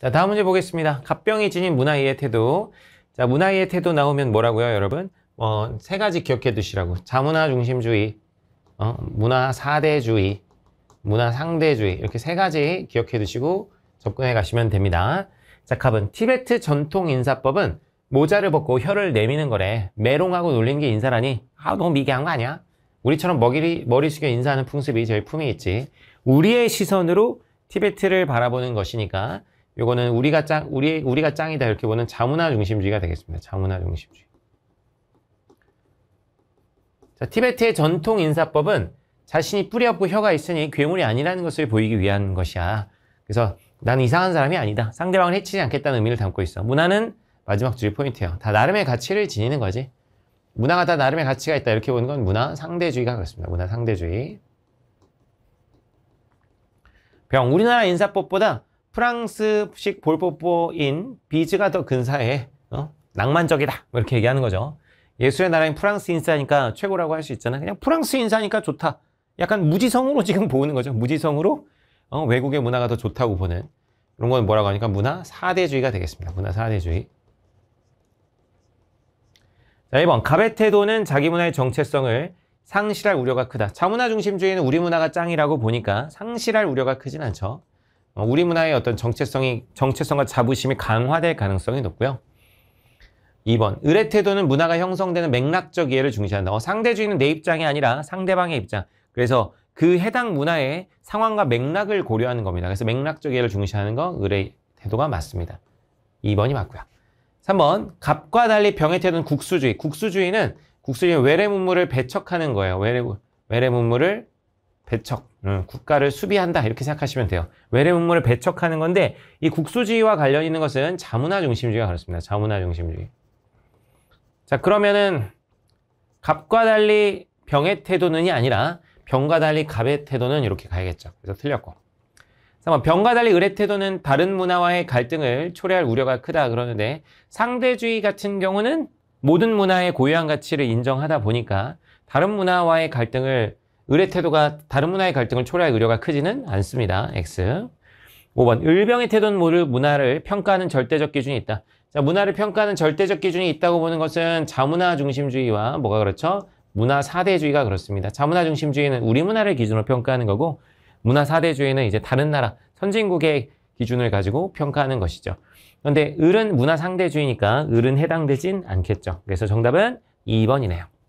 자, 다음 문제 보겠습니다. 갑병이 지닌 문화이의 태도. 자, 문화이의 태도 나오면 뭐라고요, 여러분? 어, 세 가지 기억해 두시라고. 자문화 중심주의, 어, 문화 사대주의, 문화 상대주의. 이렇게 세 가지 기억해 두시고 접근해 가시면 됩니다. 자, 갑은 티베트 전통 인사법은 모자를 벗고 혀를 내미는 거래. 메롱하고 놀린 게 인사라니. 아, 너무 미개한 거 아니야? 우리처럼 머리, 머리 숙여 인사하는 풍습이 제일 품에 있지. 우리의 시선으로 티베트를 바라보는 것이니까 요거는 우리가 짱, 우리, 우리가 짱이다 이렇게 보는 자문화 중심주의가 되겠습니다. 자문화 중심주의. 자, 티베트의 전통 인사법은 자신이 뿌리 없고 혀가 있으니 괴물이 아니라는 것을 보이기 위한 것이야. 그래서 나는 이상한 사람이 아니다. 상대방을 해치지 않겠다는 의미를 담고 있어. 문화는 마지막 주의 포인트예요. 다 나름의 가치를 지니는 거지. 문화가 다 나름의 가치가 있다. 이렇게 보는 건 문화 상대주의가 그렇습니다. 문화 상대주의. 병, 우리나라 인사법보다 프랑스식 볼뽀뽀인 비즈가 더 근사해. 어? 낭만적이다. 뭐 이렇게 얘기하는 거죠. 예술의 나라인 프랑스 인싸니까 최고라고 할 수 있잖아. 그냥 프랑스 인싸니까 좋다. 약간 무지성으로 지금 보는 거죠. 무지성으로 어, 외국의 문화가 더 좋다고 보는. 이런 건 뭐라고 하니까 문화 사대주의가 되겠습니다. 문화 사대주의. 자, 1번. 가베테도는 자기 문화의 정체성을 상실할 우려가 크다. 자문화 중심주의는 우리 문화가 짱이라고 보니까 상실할 우려가 크진 않죠. 어, 우리 문화의 어떤 정체성이 정체성과 자부심이 강화될 가능성이 높고요. 2번 의뢰 태도는 문화가 형성되는 맥락적 이해를 중시한다. 어, 상대주의는 내 입장이 아니라 상대방의 입장. 그래서 그 해당 문화의 상황과 맥락을 고려하는 겁니다. 그래서 맥락적 이해를 중시하는 거 의뢰 태도가 맞습니다. 2번이 맞고요. 3번 갑과 달리 병의 태도는 국수주의. 국수주의는 국수주의 외래 문물을 배척하는 거예요. 외래 외래 문물을 배척, 음, 국가를 수비한다 이렇게 생각하시면 돼요. 외래 문물을 배척하는 건데 이 국수주의와 관련 있는 것은 자문화 중심주의가 그렇습니다. 자문화 중심주의. 자 그러면은 갑과 달리 병의 태도는이 아니라 병과 달리 갑의 태도는 이렇게 가야겠죠. 그래서 틀렸고. 3번 뭐 병과 달리 을의 태도는 다른 문화와의 갈등을 초래할 우려가 크다 그러는데 상대주의 같은 경우는 모든 문화의 고유한 가치를 인정하다 보니까 다른 문화와의 갈등을 을의 태도가 다른 문화의 갈등을 초래할 의료가 크지는 않습니다. X. 5번 을병의 태도는 모를 문화를 평가하는 절대적 기준이 있다. 자, 문화를 평가하는 절대적 기준이 있다고 보는 것은 자문화 중심주의와 뭐가 그렇죠? 문화 사대주의가 그렇습니다. 자문화 중심주의는 우리 문화를 기준으로 평가하는 거고 문화 사대주의는 이제 다른 나라 선진국의 기준을 가지고 평가하는 것이죠. 그런데 을은 문화 상대주의니까 을은 해당되진 않겠죠. 그래서 정답은 2번이네요.